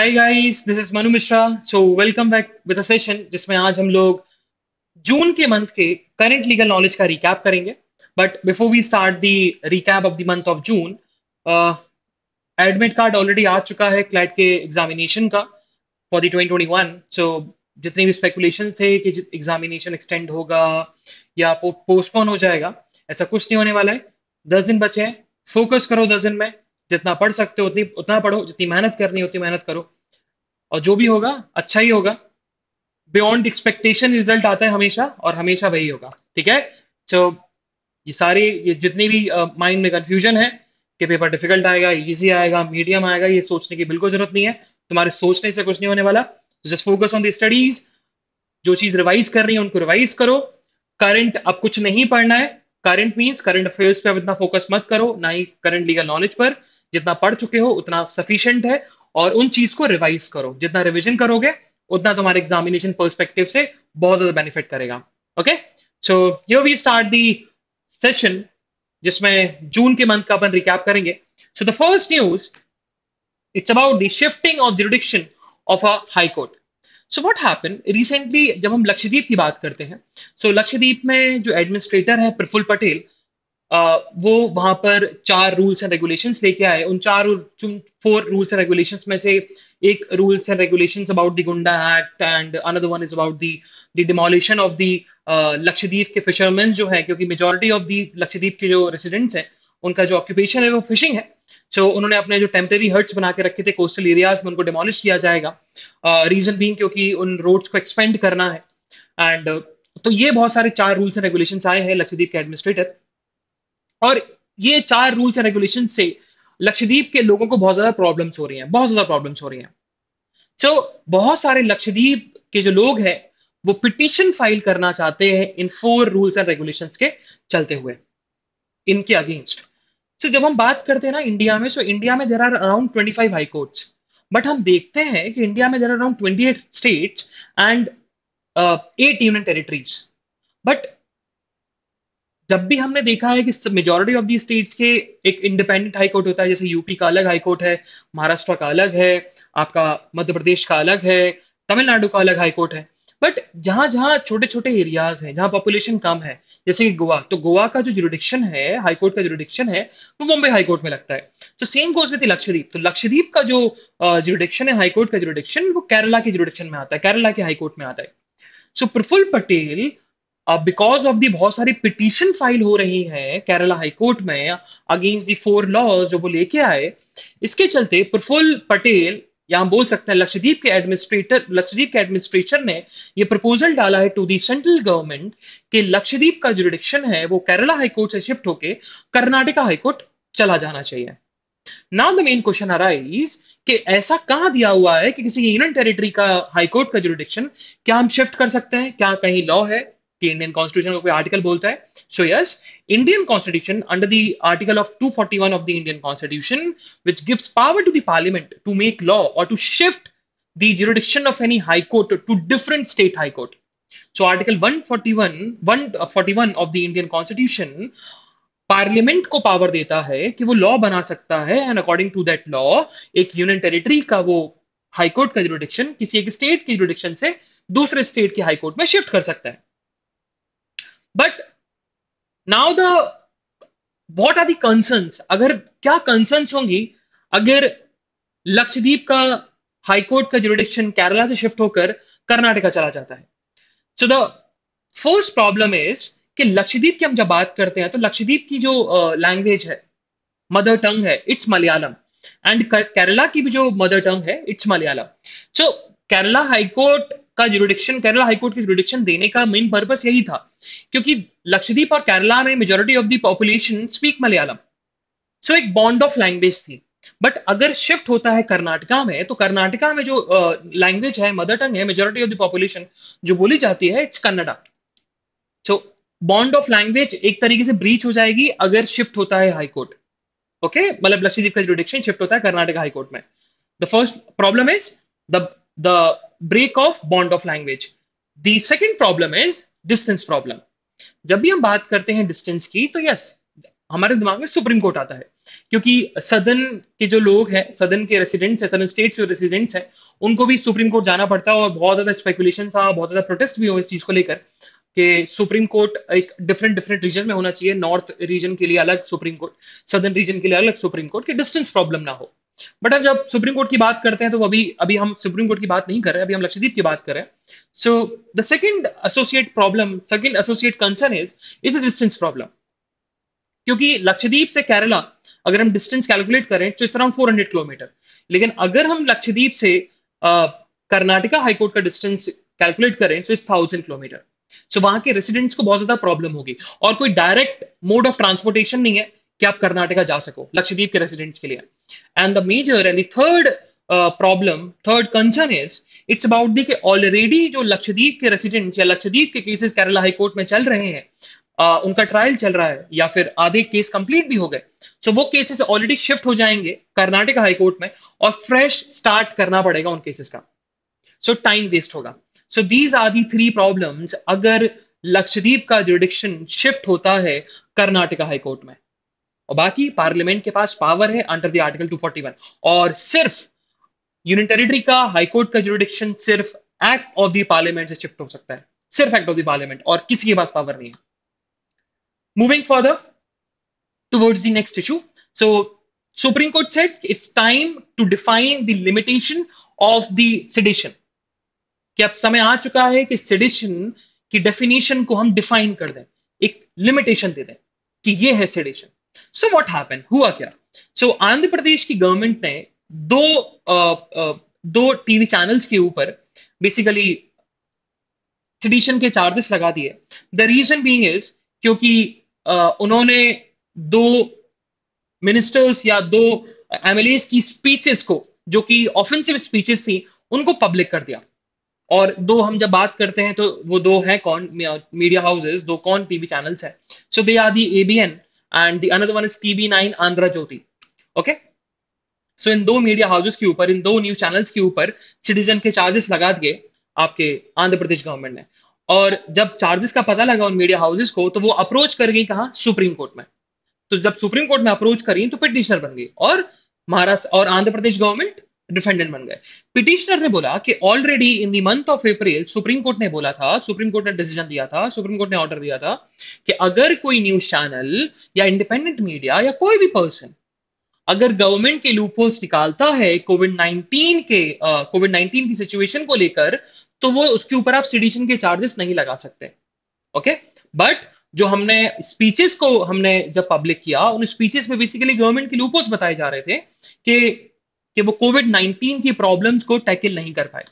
Hi guys this is Manu Mishra so welcome back with a session जिसमें आज हम लोग जून के मंथ के करेंट लीगल नॉलेज का रिकैप करेंगे but before we start the recap of the month of June admit card already आ चुका है क्लैट के एग्जामिनेशन का फॉर दी ट्वेंटी सो जितने भी स्पेकुलेशन थे कि एग्जामिनेशन एक्सटेंड होगा या पोस्टपोन हो जाएगा ऐसा कुछ नहीं होने वाला है दस दिन बचे हैं फोकस करो दस दिन में जितना पढ़ सकते हो उतनी उतना पढ़ो जितनी मेहनत करनी होती मेहनत करो और जो भी होगा अच्छा ही होगा बियॉन्ड एक्सपेक्टेशन रिजल्ट आता है हमेशा और हमेशा वही होगा ठीक है सो so, ये सारी ये जितनी भी माइंड uh, में कंफ्यूजन है कि पेपर डिफिकल्ट आएगा ईजी आएगा मीडियम आएगा ये सोचने की बिल्कुल जरूरत नहीं है तुम्हारे सोचने से कुछ नहीं होने वाला just focus on the studies जो चीज रिवाइज कर रही है उनको रिवाइज करो करंट अब कुछ नहीं पढ़ना है करंट मीन्स करंट अफेयर्स पे अब इतना फोकस मत करो ना ही करंट लीगल नॉलेज पर जितना पढ़ चुके हो उतना सफिशियंट है और उन चीज को रिवाइज करो जितना रिविजन करोगे उतना तुम्हारे एग्जामिनेशन परस्पेक्टिव से बहुत ज्यादा बेनिफिट करेगा okay so yo we start the session जिसमें जून के मंथ का अपन रिकैप करेंगे so the first news it's about the shifting of the of a high court so what happen recently जब हम लक्षद्वीप की बात करते हैं सो so लक्षद्वीप में जो एडमिनिस्ट्रेटर है प्रफुल पटेल वो वहां पर चार रूल्स एंड रेगुलेशंस लेके आए उन चार फोर रूल्स एंड रेगुलेशंस में से एक rules and regulations about the goonda act and another one is about the the demolition of the Lakshadweep के फिशरमैन जो है क्योंकि मेजोरिटी ऑफ दी लक्षद्वीप के जो रेसिडेंट्स हैं उनका जो ऑक्यूपेशन है वो फिशिंग है सो so, उन्होंने अपने जो टेम्परेरी हर्ट्स बना के रखे थे कोस्टल एरियाज में उनको डिमोलिश किया जाएगा रीजन uh, बीइंग क्योंकि उन रोड्स को एक्सपेंड करना है एंड uh, तो ये बहुत सारे चार रूल्स एंड रेगुलेशन आए हैं लक्षद्वीप के एडमिनिस्ट्रेटर और ये चार रूल्स एंड रेगुलेशन से लक्षद्वीप के लोगों को बहुत ज्यादा प्रॉब्लम्स हो रही हैं बहुत ज्यादा प्रॉब्लम्स हो रही हैं तो बहुत सारे लक्षद्वीप के जो लोग हैं वो पिटिशन फाइल करना चाहते हैं in four rules and regulations के चलते हुए इनके अगेंस्ट सो so, जब हम बात करते हैं ना इंडिया में सो इंडिया में there are around twenty five high courts but हम देखते हैं कि इंडिया में there are around twenty eight states and eight union territories but जब भी हमने देखा है कि मेजोरिटी ऑफ दी स्टेट्स के एक इंडिपेंडेंट हाई कोर्ट होता है जैसे यूपी का अलग हाई कोर्ट है महाराष्ट्र का अलग है आपका मध्य प्रदेश का अलग है तमिलनाडु का अलग हाई कोर्ट है बट जहां जहां छोटे छोटे एरियाज हैं जहां पॉपुलेशन कम है जैसे कि गोवा तो गोवा का जो जुरुडिक्शन है हाईकोर्ट का जुडिक्शन है वो बॉम्बे हाईकोर्ट में लगता है तो सेम में थी लक्षद्वीप तो लक्षद्वीप का जो जुरुडिक्शन है हाईकोर्ट का जुरुडिक्शन वो केरला के जुरुडिक्शन में आता है केरला के हाईकोर्ट में आता है so so, Praful Patel because of the बहुत सारी पिटिशन फाइल हो रही है केरला हाईकोर्ट में अगेंस्ट दी फोर लॉज जो वो लेके आए इसके चलते प्रफुल्ल पटेल या हम बोल सकते हैं लक्षद्वीप के एडमिनिस्ट्रेटर लक्षद्वीप के एडमिनिस्ट्रेशन ने ये प्रपोजल डाला है टू दी सेंट्रल गवर्नमेंट के लक्षद्वीप का जो रिडिक्शन है वो केरला हाईकोर्ट से शिफ्ट होके कर्नाटका हाईकोर्ट चला जाना चाहिए now the main question arise कि ऐसा कहां दिया हुआ है कि किसी यूनियन टेरिटरी का हाईकोर्ट का जो क्या हम शिफ्ट कर सकते हैं क्या कहीं लॉ है कि इंडियन कॉन्स्टिट्यूशन का कोई आर्टिकल बोलता है so yes Indian constitution under the article of 241 of the Indian constitution which gives power to the parliament to make law और to shift the jurisdiction of any high court to different state high court so article 141 141 of the Indian constitution parliament को power देता है कि वो law बना सकता है and according to that law एक यूनियन टेरिटरी का वो हाईकोर्ट का जुडिक्शन किसी एक स्टेट के जुडिक्शन से दूसरे स्टेट के हाईकोर्ट में शिफ्ट कर सकता है but now the what are concerns अगर क्या कंसर्न्स होंगी अगर लक्षद्वीप का हाईकोर्ट का जुडिक्शन केरला से शिफ्ट होकर कर्नाटका चला जाता है so the first problem is कि लक्षद्वीप की हम जब बात करते हैं तो लक्षद्वीप की जो लैंग्वेज uh, है मदर टंग है इट्स मलयालम एंड केरला की भी जो मदर टंग है it's Malayalam so Kerala high court का जुडिक्शन केरला हाईकोर्ट की जुडिक्शन देने का मेन पर्पस यही था क्योंकि लक्षद्वीप और केरला में majority of the population speak Malayalam so एक बॉन्ड ऑफ लैंग्वेज थी बट अगर शिफ्ट होता है कर्नाटका में तो कर्नाटका में जो लैंग्वेज uh, है मदर टंग है मेजोरिटी ऑफ द पॉपुलेशन जो बोली जाती है it's Kannada so bond of language एक तरीके से ब्रीच हो जाएगी अगर शिफ्ट होता है हाईकोर्ट ओके मतलब लक्षद्वीप का जुडिक्शन शिफ्ट होता है कर्नाटका हाईकोर्ट में the first problem is the break of bond of language the second problem is distance problem जब भी हम बात करते हैं डिस्टेंस की तो यस हमारे दिमाग में सुप्रीम कोर्ट आता है क्योंकि सदन के जो लोग हैं सदन के रेसिडेंट्स हैं सदन स्टेट्स के रेसिडेंट्स हैं उनको भी सुप्रीम कोर्ट जाना पड़ता है और बहुत ज्यादा स्पेकुलेशन था बहुत ज्यादा प्रोटेस्ट भी हो इस चीज को लेकर कि सुप्रीम कोर्ट एक डिफरेंट डिफरेंट रीजन में होना चाहिए नॉर्थ रीजन के लिए अलग सुप्रीम कोर्ट सदर्न रीजन के लिए अलग सुप्रीम कोर्ट के डिस्टेंस प्रॉब्लम ना हो बट अब जब सुप्रीम कोर्ट की बात करते हैं तो अभी अभी हम सुप्रीम कोर्ट की बात नहीं कर रहे अभी हम लक्षद्वीप की बात कर रहे हैं so the second associate problem second associate concern is is the distance problem क्योंकि लक्षद्वीप से केरला अगर हम डिस्टेंस कैलकुलेट करें तो it's around four hundred kilometre लेकिन अगर हम लक्षद्वीप से कर्नाटका हाईकोर्ट का डिस्टेंस कैलकुलेट करें तो इट्स थाउजेंड किलोमीटर सो वहां के रेसिडेंट्स को बहुत ज्यादा प्रॉब्लम होगी और कोई डायरेक्ट मोड ऑफ ट्रांसपोर्टेशन नहीं है कि आप कर्नाटका जा सको लक्षद्वीप के रेसिडेंट्स के लिए and the major and third problem third concern is it's about the already जो लक्षद्वीप के रेसिडेंट्स या लक्षद्वीप के केसेस केरला हाईकोर्ट में चल रहे हैं uh, उनका ट्रायल चल रहा है या फिर आधे केस कंप्लीट भी हो गए सो so, वो केसेस ऑलरेडी शिफ्ट हो जाएंगे कर्नाटका हाईकोर्ट में और फ्रेश स्टार्ट करना पड़ेगा उन केसेस का सो टाइम वेस्ट होगा so these are the three problems अगर लक्षद्वीप का जुडिक्शन शिफ्ट होता है कर्नाटका हाईकोर्ट में और बाकी पार्लियामेंट के पास पावर है अंडर द आर्टिकल 241 और सिर्फ यूनियन टेरिटरी का हाईकोर्ट का जुडिक्शन सिर्फ एक्ट ऑफ द पार्लियामेंट से शिफ्ट हो सकता है सिर्फ एक्ट ऑफ द पार्लियामेंट और किसी के पास पावर नहीं है moving further towards the next issue so supreme court set its time to define the limitation of the sedition कि अब समय आ चुका है कि सिडिशन की डेफिनेशन को हम डिफाइन कर दें एक लिमिटेशन दे दें कि ये है सिडिशन सो वॉट हैपन हुआ क्या सो so, आंध्र प्रदेश की गवर्नमेंट ने दो आ, आ, दो टीवी चैनल्स के ऊपर बेसिकली सिडिशन के चार्जेस लगा दिए द रीजन बीइंग इज क्योंकि आ, उन्होंने दो मिनिस्टर्स या दो एम की स्पीचेस को जो कि ऑफेंसिव स्पीचेस थी उनको पब्लिक कर दिया और दो हम जब बात करते हैं तो वो दो हैं कौन मीडिया हाउसेस दो कौन टीवी चैनल्स हैं so they are the ABN and the another one is TB9 Andhra Jyoti. Okay. so, in two media houses के ऊपर in two न्यूज channels के ऊपर citizen के charges लगा दिए आपके आंध्र प्रदेश government ने और जब चार्जेस का पता लगा उन मीडिया हाउसेस को तो वो अप्रोच कर गई कहा सुप्रीम कोर्ट में तो जब सुप्रीम कोर्ट में अप्रोच करी तो पिटिशनर बन गई और महाराष्ट्र और आंध्र प्रदेश गवर्नमेंट डिफेंडेंट बन गए पिटिशनर ने बोला कि already in the month of April supreme court ने बोला था सुप्रीम कोर्ट ने डिसीजन दिया था सुप्रीम कोर्ट ने ऑर्डर दिया था कि अगर कोई न्यूज चैनल या इंडिपेंडेंट मीडिया या कोई भी पर्सन अगर गवर्नमेंट के लूपोल्स निकालता है कोविड नाइनटीन के कोविड uh, नाइनटीन की सिचुएशन को लेकर तो वो उसके ऊपर आप सिडिशन के चार्जेस नहीं लगा सकते ओके okay? बट जो हमने स्पीचेस को हमने जब पब्लिक किया उन स्पीचेस में बेसिकली गवर्नमेंट के लूपोल्स बताए जा रहे थे कि कि वो कोविड नाइनटीन की प्रॉब्लम्स को टैकल नहीं कर पाए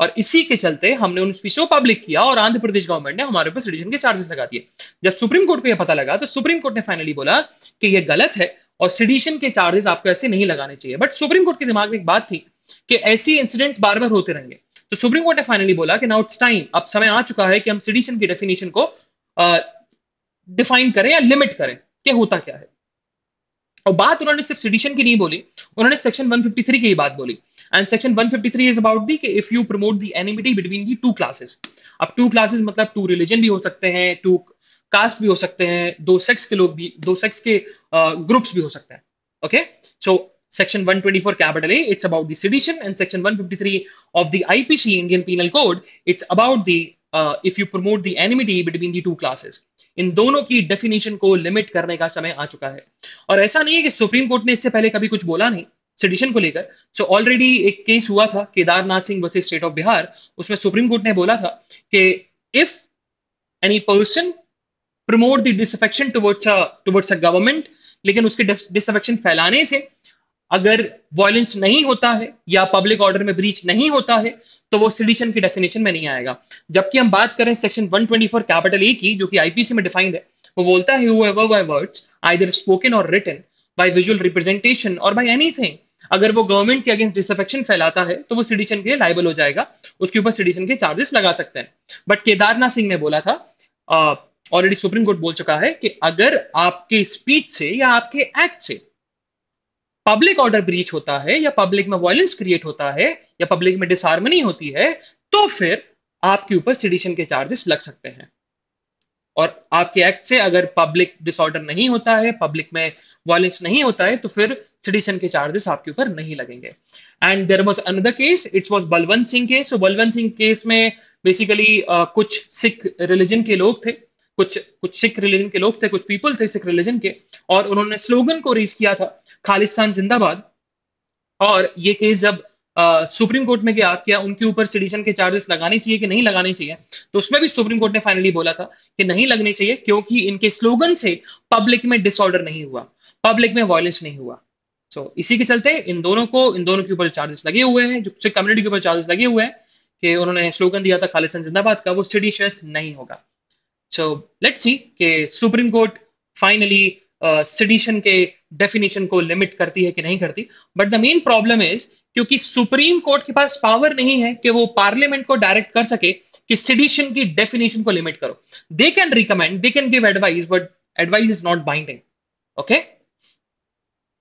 और इसी के चलते हमने उन स्पीच को पब्लिक किया और आंध्र प्रदेश गवर्नमेंट ने हमारे ऊपर के चार्जेस लगा दिए जब सुप्रीम कोर्ट को यह पता लगा तो सुप्रीम कोर्ट ने फाइनली बोला कि यह गलत है और सिडिशन के चार्जेस आपको ऐसे नहीं लगाने चाहिए बट सुप्रीम कोर्ट के दिमाग में एक बात थी कि ऐसी इंसिडेंट्स बार बार होते रहेंगे तो सुप्रीम कोर्ट ने फाइनली बोला कि नाउ इट्स टाइम अब समय आ चुका है कि हम सिडिशन की डेफिनेशन को डिफाइन करें या लिमिट करें कि होता क्या है और बात उन्होंने सिर्फ सिडिशन की नहीं बोली उन्होंने सेक्शन 153 की ही बात बोली and section 153 is about the कि if you promote the enmity between the two classes अब टू क्लासेस मतलब टू रिलीजन भी हो सकते हैं टू कास्ट भी हो सकते हैं दो सेक्स के लोग भी दो सेक्स के ग्रुप्स uh, भी हो सकते हैं okay so section 124 capital a it's about the sedition and section 153 of the ipc indian penal code it's about the uh, if you promote the enmity between the two classes इन दोनों की definition को limit करने का समय आ चुका है और ऐसा नहीं है कि सुप्रीम कोर्ट ने इससे पहले कभी कुछ बोला नहीं सिडिशन को लेकर सो ऑलरेडी एक केस हुआ था Kedarnath Singh versus state of Bihar उसमें सुप्रीम कोर्ट ने बोला था कि if any person promote the disaffection towards towards a government लेकिन उसके डिसफेक्शन फैलाने से अगर वॉयलेंस नहीं होता है या पब्लिक ऑर्डर में ब्रीच नहीं होता है तो वो सिडिशन की डेफिनेशन में नहीं आएगा जबकि हम बात करें सेक्शन 124 कैपिटल ए की जो कि आईपीसी में डिफाइंड है वो बोलता है whoever by words either spoken or written by visual representation or by anything अगर वो गवर्नमेंट के अगेंस्ट डिसफेक्शन फैलाता है तो वो सिडिशन के लिए लाइबल हो जाएगा उसके ऊपर सिडिशन के चार्जेस लगा सकते हैं बट केदारनाथ सिंह ने बोला था ऑलरेडी सुप्रीम कोर्ट बोल चुका है कि अगर आपके स्पीच से या आपके एक्ट से पब्लिक ऑर्डर ब्रीच होता है या पब्लिक में वायलेंस क्रिएट होता है या पब्लिक में डिसहार्मनी होती है तो फिर आपके ऊपर सिडिशन के चार्जेस लग सकते हैं और आपके एक्ट से अगर पब्लिक डिसऑर्डर नहीं होता है पब्लिक में वायलेंस नहीं होता है तो फिर सिडिशन के चार्जेस आपके ऊपर नहीं लगेंगे and there was another case it's was Balwant Singh case so Balwant Singh case में बेसिकली uh, कुछ सिख रिलीजन के लोग थे कुछ कुछ सिख रिलीजन के लोग थे कुछ पीपल थे सिख रिलीजन के और उन्होंने स्लोगन को रेज किया था खालिस्तान जिंदाबाद और ये केस जब आ, सुप्रीम कोर्ट में गया किया उनके ऊपर सिडिशन के चार्जेस लगाने चाहिए कि नहीं लगाने चाहिए तो उसमें भी सुप्रीम कोर्ट ने फाइनली बोला था कि नहीं लगने चाहिए क्योंकि इनके स्लोगन से पब्लिक में डिसऑर्डर नहीं हुआ पब्लिक में वॉयलेंस नहीं हुआ तो so, इसी के चलते इन दोनों को इन दोनों के ऊपर चार्जेस लगे हुए हैं जो कम्युनिटी के ऊपर चार्जेस लगे हुए हैं कि उन्होंने स्लोगन दिया था खालिस्तान जिंदाबाद का वो सिडिशियस नहीं होगा so let's see कि सुप्रीम कोर्ट फाइनली सडिशन के डेफिनेशन को लिमिट करती है कि नहीं करती but the main problem is क्योंकि सुप्रीम कोर्ट के पास पावर नहीं है कि वो पार्लियामेंट को डायरेक्ट कर सके कि सिडिशन की डेफिनेशन को लिमिट करो they can recommend they can give advice but advice is not binding okay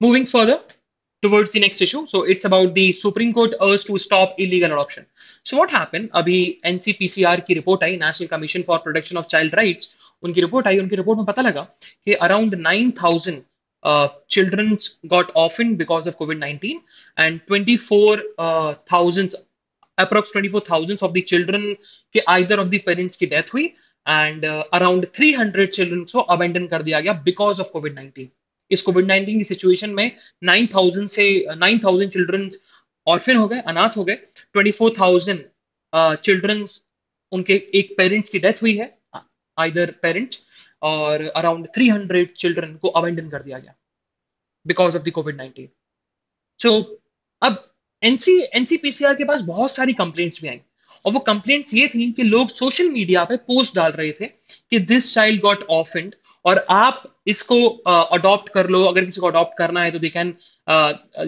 moving further towards the next issue. So it's about the Supreme Court urge to stop illegal adoption. So what happened? Abhi NCPCR ki report hai National Commission for Protection of Child Rights Unki report hai. Unki report mein पता लगा कि around 9,000 uh, children got orphaned because of COVID-19 and 24,000 uh, approx 24,000 of the children ke either of the parents ki death hui and uh, around 300 children so abandoned kar diya gaya because of COVID-19. इस COVID nineteen की situation में nine thousand से nine thousand children orphan हो गए अनाथ हो गए twenty four thousand children उनके एक पेरेंट्स की डेथ हुई है आइदर पेरेंट्स और अराउंड थ्री हंड्रेड चिल्ड्रन को अबेंडन कर दिया गया because of the COVID nineteen so अब एनसी एनसीपीसीआर के पास बहुत सारी कंप्लेंट्स भी आई और वो कंप्लेंट्स ये थी कि लोग सोशल मीडिया पे पोस्ट डाल रहे थे कि दिस चाइल्ड गॉट ऑफेंड और आप इसको अडॉप्ट uh, कर लो अगर किसी को अडॉप्ट करना है तो they can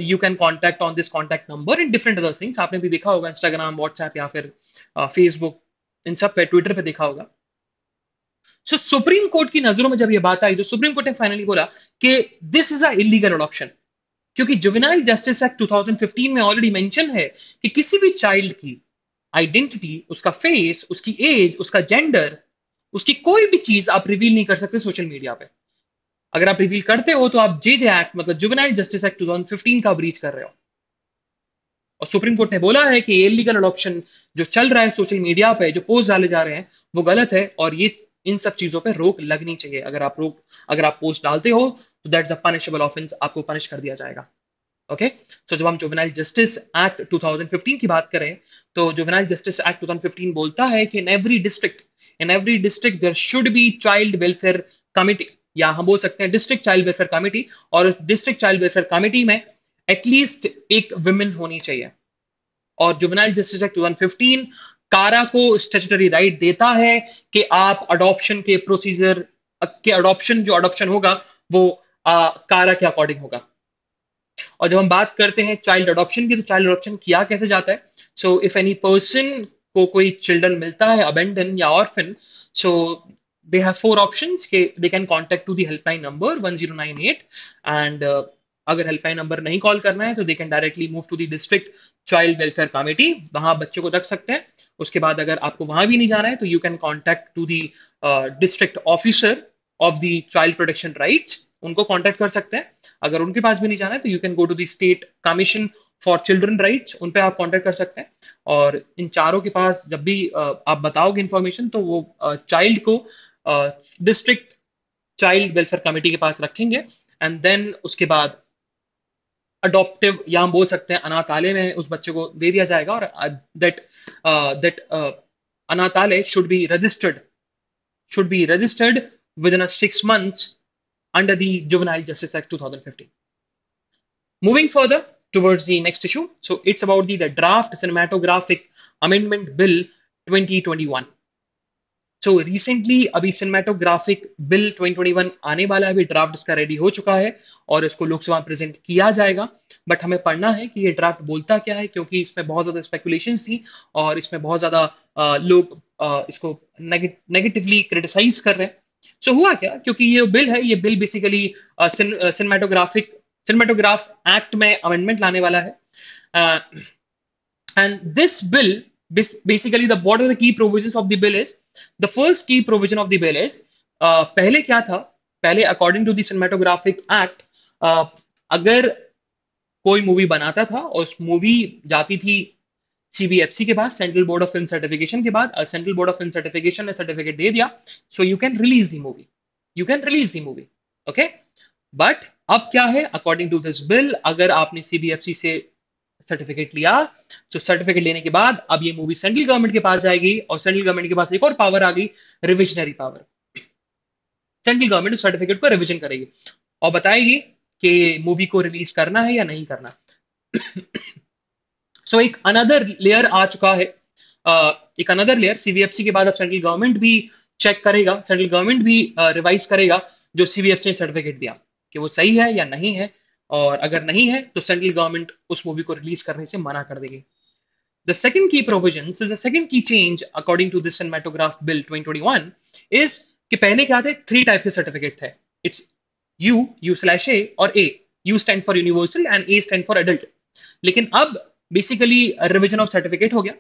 you can contact on this contact number in different other things आपने भी देखा होगा इंस्टाग्राम व्हाट्सएप या फिर फेसबुक uh, इन सब पे ट्विटर पे देखा होगा सो सुप्रीम कोर्ट की नजरों में जब ये बात आई तो सुप्रीम कोर्ट ने फाइनली बोला कि this is a illegal adoption क्योंकि जुवेनाइल जस्टिस एक्ट 2015 में ऑलरेडी मेंशन है कि किसी भी चाइल्ड की आइडेंटिटी उसका फेस उसकी एज उसका जेंडर उसकी कोई भी चीज आप रिवील नहीं कर सकते सोशल मीडिया पर अगर आप रिवील करते हो तो आप जे जे एक्ट मतलब जुबेनाइट जस्टिस एक्ट 2015 का ब्रीच कर रहे हो और सुप्रीम कोर्ट ने बोला है कि इलीगल अडॉप्शन जो चल रहा है सोशल मीडिया पे जो पोस्ट डाले जा रहे हैं वो गलत है और ये इन सब चीजों पे रोक लगनी चाहिए अगर आप रोक अगर आप पोस्ट डालते हो तो दैट्स अ पनिशेबल ऑफेंस आपको पनिश कर दिया जाएगा ओके सो जब हम जुबेनाइल जस्टिस एक्ट 2015 की बात करें तो जुबेनाइल जस्टिस एक्ट 2015 बोलता है कि in every district in every district there should be child welfare committee या हम बोल सकते हैं डिस्ट्रिक्ट चाइल्ड वेलफेयर कमेटी और उस डिस्ट्रिक्ट चाइल्ड वेलफेयर कमेटी में एटलीस्ट एक विमेन होनी चाहिए और जुबनाइल जस्टिस एक्ट 115 कारा को स्टेचुटरी राइट देता है कि आप अडोप्शन के प्रोसीजर के अडोप्शन जो अडोप्शन होगा वो आ, कारा के अकॉर्डिंग होगा और जब हम बात करते हैं चाइल्ड अडॉप्शन की तो चाइल्ड अडॉप्शन किया कैसे जाता है सो इफ एनी पर्सन को कोई चिल्ड्रन मिलता है अबेंडन या orphan so they have four options they can contact to the helpline number 1098 and uh, अगर हेल्पलाइन नंबर नहीं कॉल करना है तो they can directly move to the district child welfare committee वहां बच्चों को रख सकते हैं उसके बाद अगर आपको वहां भी नहीं जाना है तो you can contact to the district officer of the child protection rights उनको कॉन्टैक्ट कर सकते हैं अगर उनके पास भी नहीं जाना है तो you can go to the state commission for children rights उन पर आप कॉन्टैक्ट कर सकते हैं और इन चारों के पास जब भी uh, आप बताओगे इन्फॉर्मेशन तो वो चाइल्ड uh, को डिस्ट्रिक्ट चाइल्ड वेलफेयर कमेटी के पास रखेंगे एंड देन उसके बाद अडोप्टिव या हम बोल सकते हैं अनाथालय में उस बच्चे को दे दिया जाएगा और that uh, that uh, uh, अनाथालय should be registered should be registered within six months under the juvenile justice act 2015 moving further towards the next issue so it's about the the draft cinematographic amendment bill 2021 so recently अभी cinematographic bill 2021 आने वाला है अभी draft इसका ready हो चुका है और इसको लोकसभा में प्रेजेंट किया जाएगा बट हमें पढ़ना है कि ये ड्राफ्ट बोलता क्या है क्योंकि इसमें बहुत ज्यादा स्पेकुलेशन थी और इसमें बहुत ज्यादा लोग आ, इसको नेगेटिवली क्रिटिसाइज कर रहे हैं सो so, हुआ क्या क्योंकि ये बिल है ये bill basically cinematographic cinematograph act में अमेंडमेंट लाने वाला है and this bill basically the what are the key provisions of the bill is the first key provision of the bill is uh, पहले क्या था पहले अकॉर्डिंग टू सिनेमाटोग्राफिक एक्ट अगर कोई मूवी बनाता था और उस मूवी जाती थी सीबीएफसी के पास central board of film certification के बाद central board of film certification ने सर्टिफिकेट दे दिया so you can release the movie you can release the movie okay but अब क्या है अकॉर्डिंग टू दिस बिल अगर आपने सीबीएफसी से सर्टिफिकेट लिया जो सर्टिफिकेट लेने के बाद अब ये मूवी सेंट्रल गवर्नमेंट के पास जाएगी और सेंट्रल गवर्नमेंट के पास एक और पावर आ गई revisionary power central government certificate को रिविजन करेगी और बताएगी कि मूवी को रिलीज करना है या नहीं करना सो so, एक अनदर लेयर आ चुका है uh, एक अनदर लेयर सीबीएफसी के बाद अब सेंट्रल गवर्नमेंट भी चेक करेगा सेंट्रल गवर्नमेंट भी रिवाइज uh, करेगा जो सीबीएफसी ने सर्टिफिकेट दिया कि वो सही है या नहीं है और अगर नहीं है तो सेंट्रल गवर्नमेंट उस मूवी को रिलीज करने से मना कर देगी द सेकेंड की प्रोविजन सेकेंड की change according to according to this cinematograph bill कि पहले क्या थे थ्री टाइप के सर्टिफिकेट थे it's U U slash A और A U stand for universal and A stand for adult लेकिन अब बेसिकली रिविजन ऑफ सर्टिफिकेट हो गया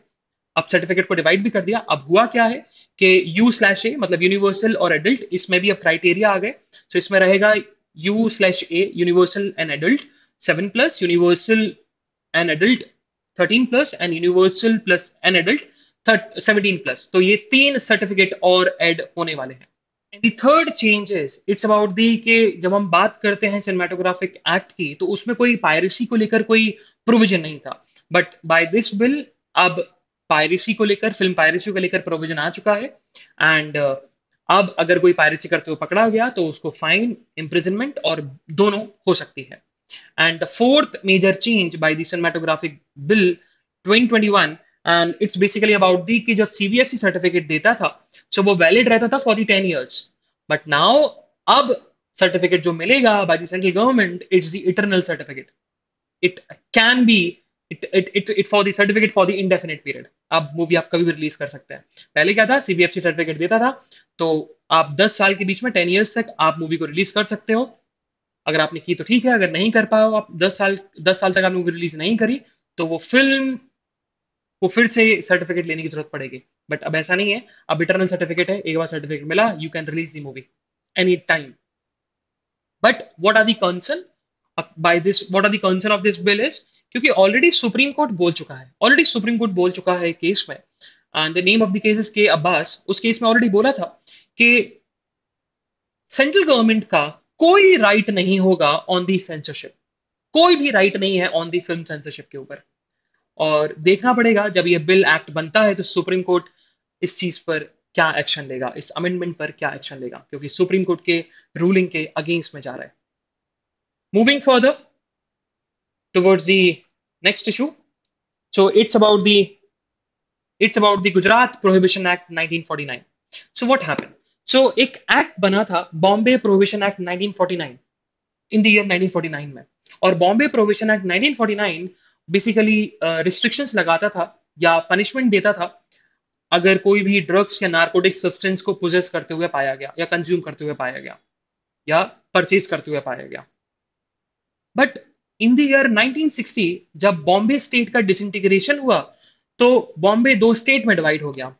अब सर्टिफिकेट को डिवाइड भी कर दिया अब हुआ क्या है कि यू स्लैश ए मतलब यूनिवर्सल और एडल्ट इसमें भी अब क्राइटेरिया आ गए तो so इसमें रहेगा U slash A, universal and adult, 7 plus, universal and adult, 13 plus, and universal plus and adult, 17 plus. तो ये तीन सर्टिफिकेट और ऐड होने वाले हैं and third change is it's about the के जब हम बात करते हैं सिनेमाटोग्राफिक एक्ट की तो उसमें कोई पायरेसी को लेकर कोई प्रोविजन नहीं था बट बाय दिस बिल अब पायरेसी को लेकर फिल्म पायरेसी को लेकर प्रोविजन आ चुका है एंड अब अगर कोई पायरेसी करते हुए पकड़ा गया तो उसको फाइन इंप्रिजनमेंट और दोनों हो सकती है and the fourth major change by the cinematographic bill twenty basically about the कि जब सीबीएफसी सर्टिफिकेट देता था सो वो वैलिड रहता था for the ten years but now अब सर्टिफिकेट जो मिलेगा by the central government it's the eternal certificate it can be it it it for the certificate for the indefinite period अब movie आप कभी भी रिलीज कर सकते हैं पहले क्या था सीबीएफसी सर्टिफिकेट देता था तो आप 10 साल के बीच में 10 इयर्स तक आप मूवी को रिलीज कर सकते हो अगर आपने की तो ठीक है अगर नहीं कर पाओ आप 10 साल 10 साल तक आप मूवी रिलीज नहीं करी तो वो फिल्म को फिर से सर्टिफिकेट लेने की जरूरत पड़ेगी बट अब ऐसा नहीं है अब इटरनल सर्टिफिकेट है एक बार सर्टिफिकेट मिला you can release the movie any time but what are the concern by this what are the concern of this bill is क्योंकि ऑलरेडी सुप्रीम कोर्ट बोल चुका है ऑलरेडी सुप्रीम कोर्ट बोल चुका है केस में and the name of the case is K Abbas उस case में ऑलरेडी बोला था कि सेंट्रल गवर्नमेंट का कोई राइट नहीं होगा ऑन दी सेंसरशिप कोई भी राइट नहीं है ऑन दी फिल्म सेंसरशिप के ऊपर और देखना पड़ेगा जब ये बिल एक्ट बनता है तो सुप्रीम कोर्ट इस चीज पर क्या एक्शन लेगा इस अमेंडमेंट पर क्या एक्शन लेगा क्योंकि सुप्रीम कोर्ट के रूलिंग के अगेंस्ट में जा रहा है moving further towards the next issue so it's about the it's about the Gujarat prohibition act 1949 so what happened so एक एक्ट बना था Bombay prohibition act 1949 in the year 1949 में और Bombay prohibition act 1949 basically restrictions uh, लगाता था या पनिशमेंट देता था अगर कोई भी ड्रग्स या नार्कोटिक सब्सटेंस को पोजेस करते हुए पाया गया या कंज्यूम करते हुए पाया गया या परचेज करते हुए पाया गया बट इन द ईयर 1960 जब बॉम्बे स्टेट का डिसइंटीग्रेशन हुआ तो बॉम्बे दो स्टेट में डिवाइड हो गया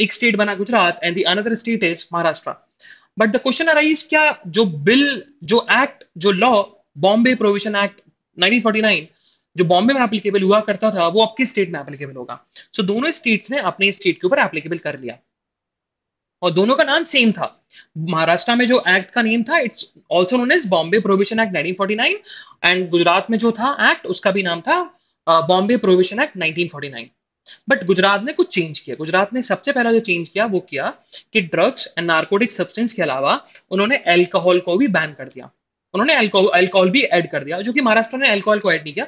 एक स्टेट बना Gujarat and the another state is Maharashtra but the question arise क्या जो बिल जो एक्ट जो लॉ बॉम्बे प्रोविजन एक्ट 1949 जो बॉम्बे में एप्लीकेबल हुआ करता था वो अब किस स्टेट में एप्लीकेबल होगा सो so, दोनों स्टेट्स ने अपने स्टेट के ऊपर एप्लीकेबल कर लिया और दोनों का नाम सेम था महाराष्ट्र में जो एक्ट का नेम था it's also known as Bombay provision act 1949 and Gujarat में जो था एक्ट उसका भी नाम था Bombay provision act 1949 but Gujarat ने कुछ चेंज किया गुजरात ने सबसे पहला जो चेंज किया वो किया कि ड्रग्स एंड नार्कोटिक सब्सटेंस के अलावा उन्होंने एल्कोहल को भी बैन कर दिया उन्होंने एल्कोहल भी ऐड कर दिया जो कि महाराष्ट्र ने एल्कोहल को ऐड नहीं किया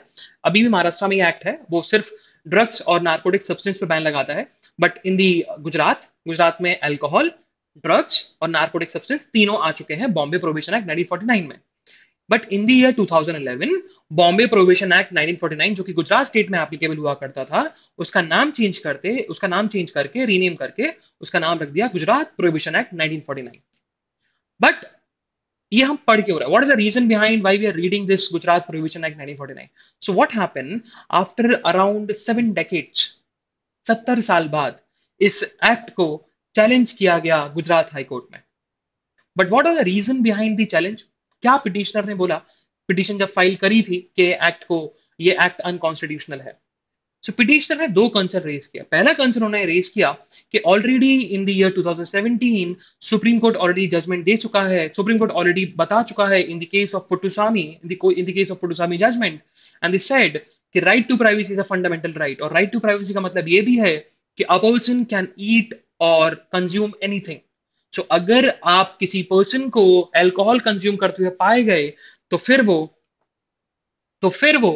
अभी भी महाराष्ट्र में एक्ट है वो सिर्फ ड्रग्स और नार्कोटिक सब्सटेंस पर बैन लगाता है but in the Gujarat Gujarat में एल्कोहल ड्रग्स और नार्कोटिक सब्सटेंस तीनों आ चुके हैं बॉम्बे प्रोविशन एक्ट 1949 में but in their to Bombay provision act 1949 जो कि गुजरात स्टेट में एप्लीकेबल हुआ करता था उसका नाम चेंज करते उसका नाम चेंज करके रीनेम करके उसका नाम रख दिया गुजरात प्रोविजन एक्ट 1949 बट ये हम पढ़ के हो रहा है what is the reason behind why we are reading this Gujarat provision act 1949 so what happen after around seven decades सत्तर साल बाद इस एक्ट को चैलेंज किया गया गुजरात हाईकोर्ट में but what are the reason behind the challenge क्या पिटिशनर ने बोला पिटिशन जब फाइल करी थी कि एक्ट को ये एक्ट अनकॉन्स्टिट्यूशनल है सो so, पिटिशनर ने दो कंसर्न रेज किया पहला कंसर्न उन्होंने रेज किया कि already in the year 2017 supreme court already judgement दे चुका है सुप्रीम कोर्ट ऑलरेडी बता चुका है in the case of Puttaswamy in the case of Puttaswamy judgement and this said कि right to privacy is a fundamental right और राइट टू प्राइवेसी का मतलब ये भी है कि अ पर्सन कैन ईट और कंज्यूम एनीथिंग सो so, अगर आप किसी पर्सन को एल्कोहल कंज्यूम करते हुए पाए गए तो फिर वो तो फिर वो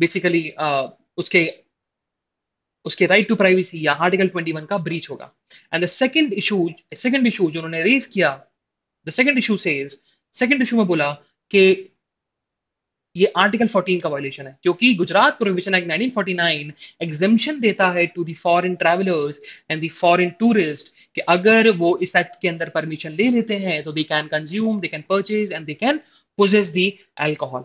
बेसिकली uh, उसके उसके राइट टू प्राइवेसी या आर्टिकल 21 का ब्रीच होगा and the second issue second issue जो उन्होंने रेज किया the second issue says second issue में बोला कि ये आर्टिकल 14 का वायलेशन है क्योंकि गुजरात प्रोविजन एक्ट 1949 एग्जेम्पशन देता है to the foreign travellers and the foreign tourist कि अगर वो इस एक्ट के अंदर परमिशन ले लेते हैं तो they can consume they can purchase and they can possess the alcohol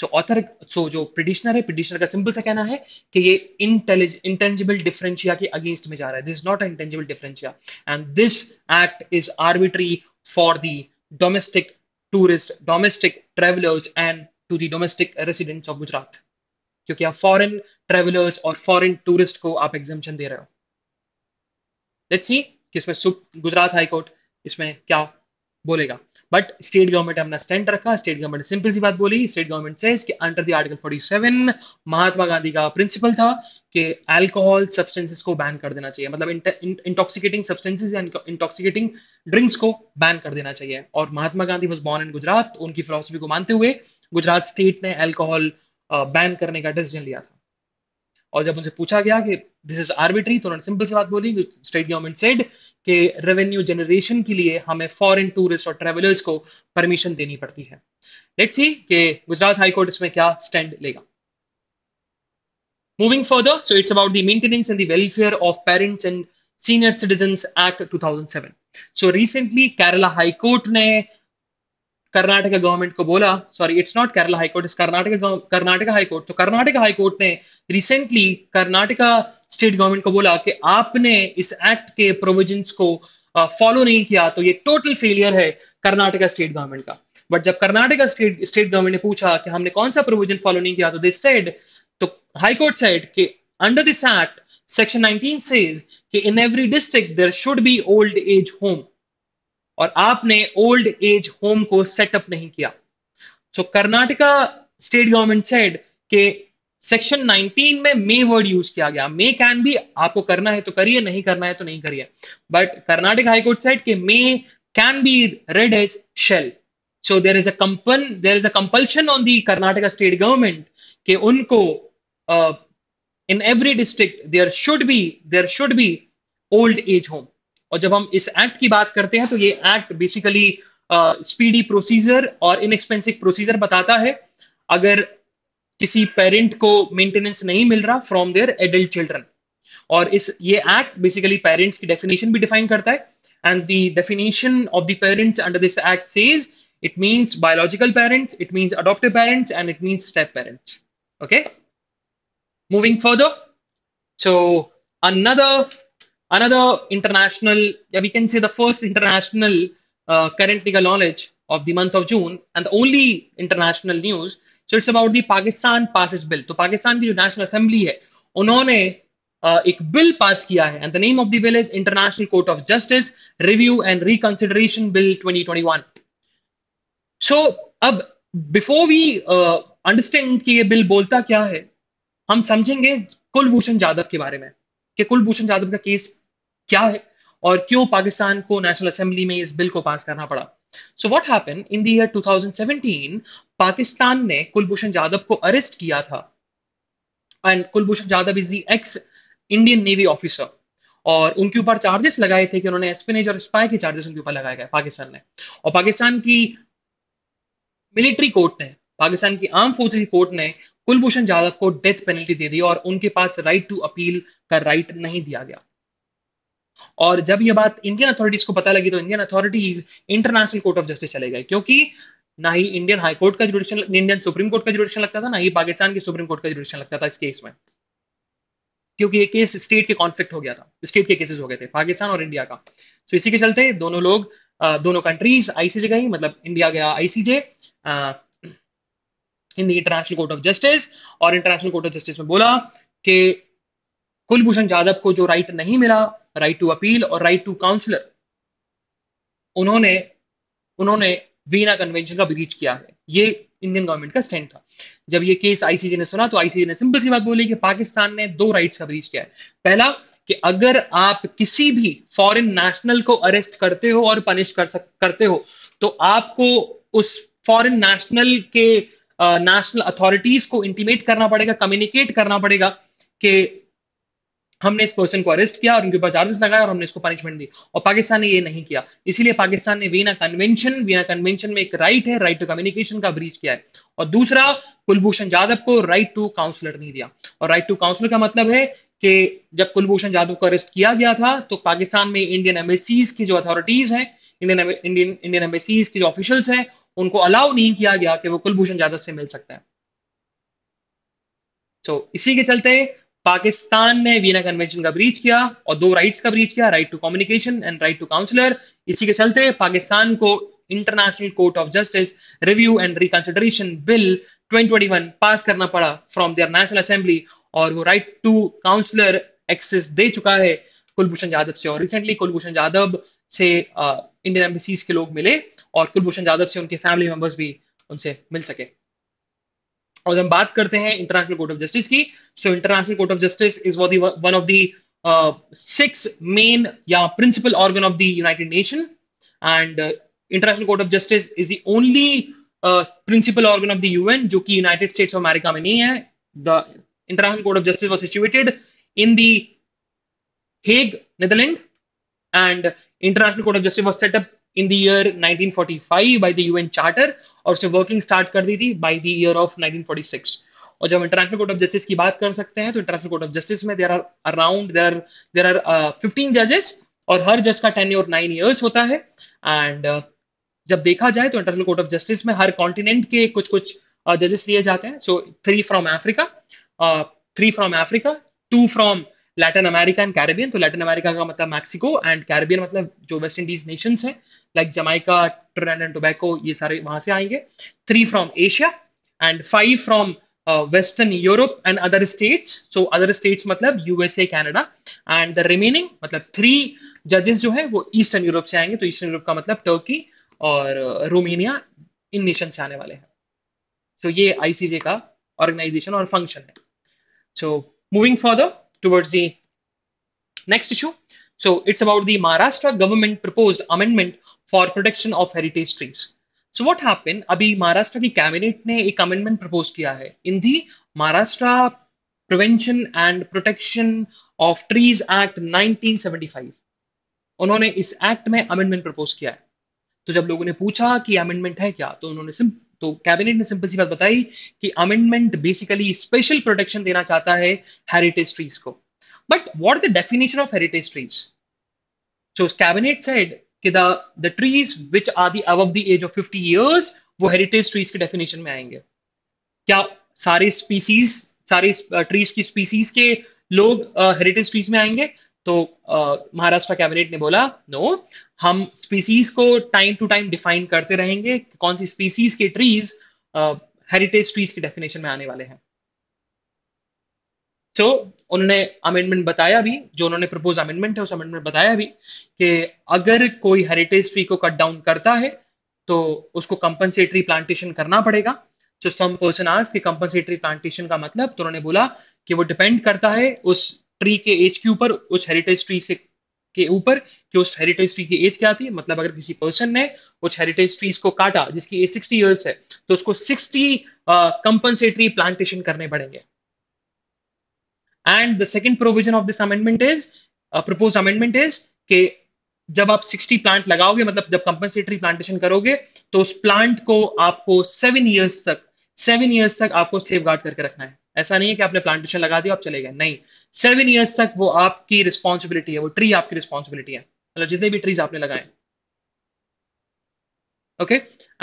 so author so जो प्रिडिशनर है प्रिडिशनर का सिंपल सा कहना है कि ये इंटेलिज इंटेंजिबल डिफरेंशिया के अगेंस्ट में जा रहा है this not intangible differentia and this act is arbitrary for the domestic tourist domestic travellers and to the domestic residents of Gujarat. क्योंकि आप फॉरेन ट्रेवलर्स और फॉरेन टूरिस्ट को आप एग्जामेशन दे रहे हो लेट्स सी कि इसमें गुजरात हाईकोर्ट इसमें क्या बोलेगा बट स्टेट गवर्नमेंट अपना स्टैंड रखा स्टेट गवर्नमेंट सिंपल सी बात बोली स्टेट गवर्नमेंट से इसके under the article 47 Mahatma Gandhi का प्रिंसिपल था कि अल्कोहल सब्सटेंसेस को बैन कर देना चाहिए मतलब इंटॉक्सिकेटिंग सब्सटेंसेस या इंटॉक्सिकेटिंग ड्रिंक्स को बैन कर देना चाहिए और Mahatma Gandhi was born in Gujarat उनकी फिलोसफी को मानते हुए गुजरात स्टेट ने अल्कोहल बैन uh, करने का डिसीजन लिया था और जब उनसे पूछा गया कि दिस इज आर्बिट्री तो उन्होंने सिंपल सी बात बोली स्टेट गवर्नमेंट सेड कि रेवेन्यू जनरेशन के लिए हमें फॉरेन टूरिस्ट और ट्रेवलर्स को परमिशन देनी पड़ती है लेट्स सी कि गुजरात हाई कोर्ट इसमें क्या स्टैंड लेगा Moving further, so it's about the Maintenance and the Welfare of Parents and Senior Citizens Act 2007. So recently, Kerala High Court ने कर्नाटक गवर्नमेंट को बोला sorry it's not Kerala high court it's Karnataka Karnataka high court तो Karnataka high court ने recently Karnataka state government को बोला कि आपने इस एक्ट के प्रोविजंस को फॉलो नहीं किया तो ये टोटल फेलियर है कर्नाटका स्टेट गवर्नमेंट का बट जब कर्नाटका स्टेट स्टेट गवर्नमेंट ने पूछा कि हमने कौन सा प्रोविजन फॉलो नहीं किया तो दिस सेड तो हाईकोर्ट सेड कि under this act section 19 says कि in every district there should be old age home और आपने ओल्ड एज होम को सेटअप नहीं किया so Karnataka state government said के सेक्शन 19 में मे वर्ड यूज किया गया मे कैन भी आपको करना है तो करिए नहीं करना है तो नहीं करिए बट कर्नाटक हाईकोर्ट सेट के may can be read as shall so there is upon there is a compulsion on the Karnataka state government के उनको in every district there should be there should be old age home और जब हम इस act की बात करते हैं तो ये एक्ट बेसिकली स्पीडी प्रोसीजर और इनएक्सपेंसिव प्रोसीजर बताता है अगर किसी पेरेंट को मेंटेनेंस नहीं मिल रहा फ्रॉम देयर एडल्ट चिल्ड्रन और इस ये एक्ट बेसिकली पेरेंट्स की डेफिनेशन भी डिफाइन करता है and the definition of the parents under this act says it means biological parents it means adoptive parents and it means step parents okay moving further so another Another international, yeah, we can say the first international uh, current legal knowledge of the month of June and the only international news. So it's about the Pakistan passes bill. so pakistan की जो national assembly है उन्होंने uh, ek bill pass kiya hai and the name of the bill is international court of justice review and reconsideration bill 2021. so ab before we uh, understand ki ye bill bolta kya hai hum samjhenge kulbhushan jadhav ke bare mein ke kulbhushan jadhav ka case क्या है और क्यों पाकिस्तान को national assembly में इस bill को pass करना पड़ा so what happen in the 2017 Pakistan ने कुलभूषण जाधव को अरेस्ट किया था and Kulbhushan Jadhav is the ex Indian navy officer और उनके ऊपर चार्जेस लगाए थे कि उन्होंने एस्पिनेज और स्पाई के चार्जेस उनके ऊपर लगाए गए पाकिस्तान ने और पाकिस्तान की मिलिट्री कोर्ट ने पाकिस्तान की आर्म फोर्स कोर्ट ने कुलभूषण जाधव को डेथ पेनल्टी दे दी और उनके पास राइट टू अपील का राइट नहीं दिया गया और जब ये बात इंडियन अथॉरिटीज को पता लगी तो Indian authorities international court of justice चले गए क्योंकि ना ही इंडियन हाई कोर्ट का जुडिशन इंडियन सुप्रीम कोर्ट का जुडिशन लगता था ना ही पाकिस्तान के सुप्रीम कोर्ट का जुडिशन लगता था इस केस में क्योंकि ये केस स्टेट के कॉन्फ्लिक्ट हो गया था स्टेट के केसेस हो गए थे पाकिस्तान और इंडिया का सो इसी के चलते दोनों लोग दोनों कंट्रीज आईसीजे गई मतलब इंडिया गया ICJ in the international court of justice और इंटरनेशनल कोर्ट ऑफ जस्टिस में बोला कि कुलभूषण जाधव को जो राइट नहीं मिला राइट टू अपील और राइट टू काउंसलर उन्होंने उन्होंने वीना कन्वेंशन का ब्रीच किया है ये इंडियन गवर्नमेंट का स्टैंड था जब ये केस आईसीजे ने सुना तो आईसीजे ने सिंपल सी बात बोली कि पाकिस्तान ने दो राइट्स का ब्रीच किया है पहला कि अगर आप किसी भी फॉरेन नेशनल को अरेस्ट करते हो और पनिश कर सक, करते हो तो आपको उस फॉरेन नेशनल के नेशनल अथॉरिटीज को इंटीमेट करना पड़ेगा कम्युनिकेट करना पड़ेगा कि हमने इस पर्सन को अरेस्ट किया और उनके ऊपर चार्जेस लगाया और हमने इसको पनिशमेंट दी और पाकिस्तान ने ये नहीं किया इसीलिए पाकिस्तान ने वीना कन्वेंशन वीना कन्वेंशन में एक राइट है राइट टू कम्युनिकेशन का ब्रीच किया है और दूसरा कुलभूषण जाधव को राइट टू काउंसलर नहीं दिया और राइट टू काउंसलर का मतलब है कि जब कुलभूषण जाधव को अरेस्ट किया गया था तो पाकिस्तान में इंडियन एम्बेसीज की जो अथॉरिटीज हैं इंडियन इंडियन इंडियन एम्बेसीज के जो ऑफिशियल्स हैं उनको अलाउ नहीं किया गया कि वो कुलभूषण जाधव से मिल सकते हैं तो so, इसी के चलते पाकिस्तान ने वीना कन्वेंशन का ब्रीच किया और दो राइट्स का ब्रीच किया right to communication and right to counsellor इसी के चलते पाकिस्तान को international court of justice review and reconsideration bill 2021 pass करना पड़ा फ्रॉम देयर नेशनल असेंबली और वो राइट टू काउंसलर एक्सेस दे चुका है कुलभूषण यादव से और रिसेंटली कुलभूषण यादव से इंडियन uh, एम्बेसीज के लोग मिले और कुलभूषण यादव से उनके फैमिली मेंबर्स भी उनसे मिल सके और हम बात करते हैं इंटरनेशनल कोर्ट ऑफ जस्टिस की so international court of justice is one of the six main या principal organ of the united nation and international court of justice is the only principal organ of the UN जो कि united states of America में नहीं है the international court of justice was situated in the Hague Netherland and international court of justice was setup in the year 1945 by the UN charter और उसे working start कर दी थी by the year of nineteen forty six और जब international court of justice की बात कर सकते हैं तो इंटरनेशनल कोर्ट ऑफ जस्टिस में there are around there are there are fifteen जजेस और हर जज का टेन और नाइन ईयर्स होता है एंड uh, जब देखा जाए तो इंटरनेशनल कोर्ट ऑफ जस्टिस में हर कॉन्टिनेंट के कुछ कुछ जजेस लिए जाते हैं so three from Africa three from Africa two from Latin America and Caribbean तो लैटिन अमेरिका का मतलब मैक्सिको एंड कैरेबियन मतलब जो वेस्ट इंडीज नेशन है like Jamaica Trinidad and Tobago ये सारे वहां से आएंगे three from Asia and five from western Europe and other states so other states मतलब USA Canada and the remaining मतलब थ्री जजेस जो है वो ईस्टर्न यूरोप से आएंगे तो ईस्टर्न यूरोप का मतलब टर्की और रोमेनिया uh, इन नेशन से आने वाले हैं सो so, ये आईसीजे का ऑर्गेनाइजेशन और फंक्शन है so moving further towards the next issue. So it's about the Maharashtra government proposed amendment for protection of heritage trees. So what happen अभी महाराष्ट्र की कैबिनेट ने एक अमेंडमेंट प्रपोज किया है in the Maharashtra prevention and protection of trees act 1975 उन्होंने इस act में amendment propose किया है तो जब लोगों ने पूछा कि अमेंडमेंट है क्या तो उन्होंने सिंपल तो कैबिनेट ने सिंपल सी बात बताई कि अमेंडमेंट बेसिकली स्पेशल प्रोटेक्शन देना चाहता है हेरिटेज ट्रीज को but what the definition of heritage trees so cabinet said कि the the trees which are the above the age of 50 years वो हेरिटेज ट्रीज के डेफिनेशन में आएंगे क्या सारे स्पीसीज सारे ट्रीज uh, की स्पीसीज के लोग हेरिटेज uh, ट्रीज में आएंगे तो महाराष्ट्र कैबिनेट ने बोला नो हम स्पीसीज को टाइम टू टाइम डिफाइन करते रहेंगे कौन सी स्पीसीज के ट्रीज हेरिटेज ट्रीज के डेफिनेशन में आने वाले हैं तो उन्होंने अमेंडमेंट बताया भी जो उन्होंने प्रपोज अमेंडमेंट है उस अमेंडमेंट बताया भी कि अगर कोई हेरिटेज ट्री को कट डाउन करता है तो उसको कंपनसेटरी प्लांटेशन करना पड़ेगा तो सम पर्सन आर्स के कंपनसेटरी प्लांटेशन का मतलब तो उन्होंने बोला कि वो डिपेंड करता है उस ट्री के एज के ऊपर उस हेरिटेज ट्री से के ऊपर कि उस हेरिटेज ट्री की एज क्या थी मतलब अगर किसी पर्सन ने उस हेरिटेज ट्री को काटा जिसकी एज सिक्सटी ईयर्स है तो उसको सिक्सटी कंपनसेटरी प्लांटेशन करने पड़ेंगे and the second provision of this amendment is propose amendment is के जब आप 60 प्लांट लगाओगे मतलब जब कंपनसेटरी प्लांटेशन करोगे तो उस प्लांट को आपको सेवन ईयर्स तक सेवन ईयर्स तक आपको सेफ गार्ड करके रखना है ऐसा नहीं है कि आपने प्लांटेशन लगा दिया आप चले गए नहीं सेवन ईयर्स तक वो आपकी रिस्पॉन्सिबिलिटी है वो ट्री आपकी रिस्पॉन्सिबिलिटी है मतलब जितने भी ट्रीज आपने लगाए okay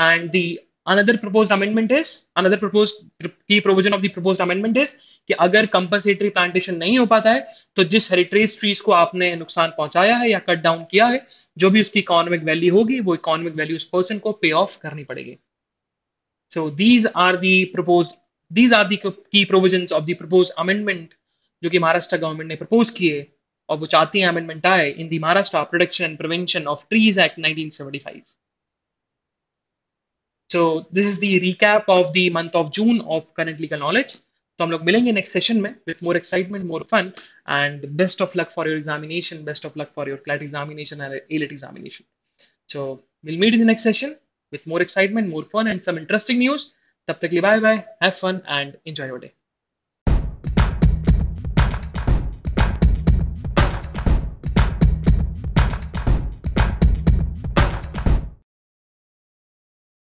and the another propose amendment is another propose की provision of the proposed amendment is कि अगर compensatory प्लांटेशन नहीं हो पाता है तो जिस हेरिटेज ट्रीज को आपने नुकसान पहुंचाया है या कट डाउन किया है जो भी उसकी इकोनॉमिक वैल्यू होगी वो इकोनॉमिक वैल्यू उस पर्सन को पे ऑफ करनी पड़ेगी so these are the propose these are the key provisions of the proposed amendment jo ki maharashtra government ne propose kiye the wo chahti hai amendment aaye in the maharashtra protection and prevention of trees act 1975 so this is the recap of the month of june of current legal knowledge तो हम लोग मिलेंगे next session में with more excitement more fun and best of luck for your examination best of luck for your CLAT examination and AILET examination so will meet in the next session with more excitement more fun and some interesting news तब तक लिए bye bye have fun and enjoy your day